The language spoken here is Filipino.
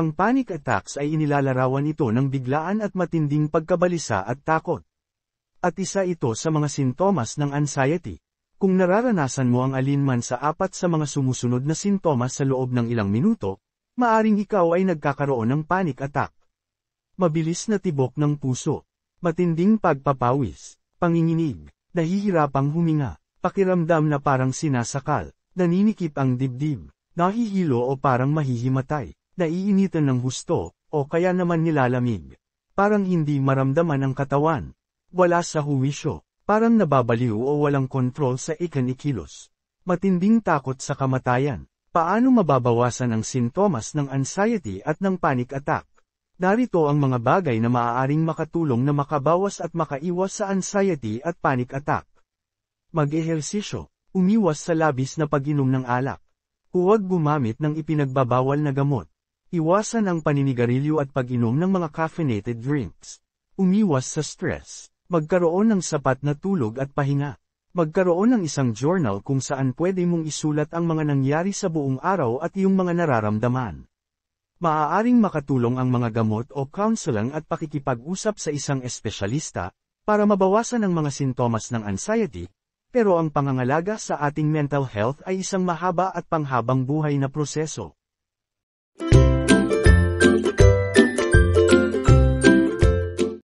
Ang panic attacks ay inilalarawan ito ng biglaan at matinding pagkabalisa at takot. At isa ito sa mga sintomas ng anxiety. Kung nararanasan mo ang alinman sa apat sa mga sumusunod na sintomas sa loob ng ilang minuto, maaring ikaw ay nagkakaroon ng panic attack. Mabilis na tibok ng puso. Matinding pagpapawis. Panginginig. Nahihirapang huminga. Pakiramdam na parang sinasakal. Naninikip ang dibdib. Nahihilo o parang mahihimatay naiinitan ng husto, o kaya naman nilalamig. Parang hindi maramdaman ang katawan. Wala sa huwisyo, parang nababaliw o walang kontrol sa ikanikilos. Matinding takot sa kamatayan. Paano mababawasan ang sintomas ng anxiety at ng panic attack? Narito ang mga bagay na maaaring makatulong na makabawas at makaiwas sa anxiety at panic attack. Mag-ehersisyo, umiwas sa labis na pag-inom ng alak. Huwag gumamit ng ipinagbabawal na gamot. Iwasan ang paninigarilyo at pag-inom ng mga caffeinated drinks. Umiwas sa stress. Magkaroon ng sapat na tulog at pahinga. Magkaroon ng isang journal kung saan pwede mong isulat ang mga nangyari sa buong araw at iyong mga nararamdaman. Maaaring makatulong ang mga gamot o counseling at pakikipag-usap sa isang espesyalista, para mabawasan ang mga sintomas ng anxiety, pero ang pangangalaga sa ating mental health ay isang mahaba at panghabang buhay na proseso.